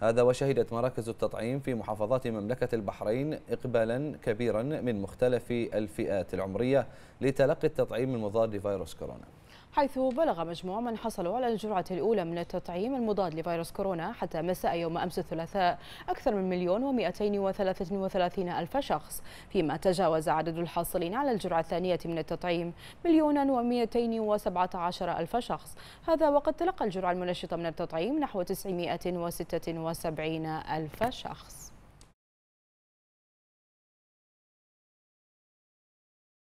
هذا وشهدت مراكز التطعيم في محافظات مملكة البحرين إقبالا كبيرا من مختلف الفئات العمرية لتلقي التطعيم المضاد لفيروس كورونا حيث بلغ مجموع من حصلوا على الجرعة الأولى من التطعيم المضاد لفيروس كورونا حتى مساء يوم أمس الثلاثاء أكثر من مليون ومئتين وثلاثة وثلاثين ألف شخص فيما تجاوز عدد الحاصلين على الجرعة الثانية من التطعيم مليونا ومئتين وسبعة عشر ألف شخص هذا وقد تلقى الجرعة المنشطة من التطعيم نحو وسبعين ألف شخص